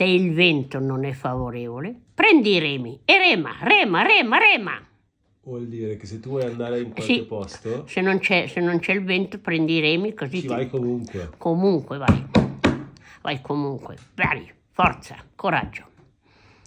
se il vento non è favorevole, prendi i remi e rema, rema, rema, rema. Vuol dire che se tu vuoi andare in qualche sì, posto... Se non, c'è, il vento prendi i remi così... Ci vai comunque. Comunque vai. Vai comunque. Vai, forza, coraggio.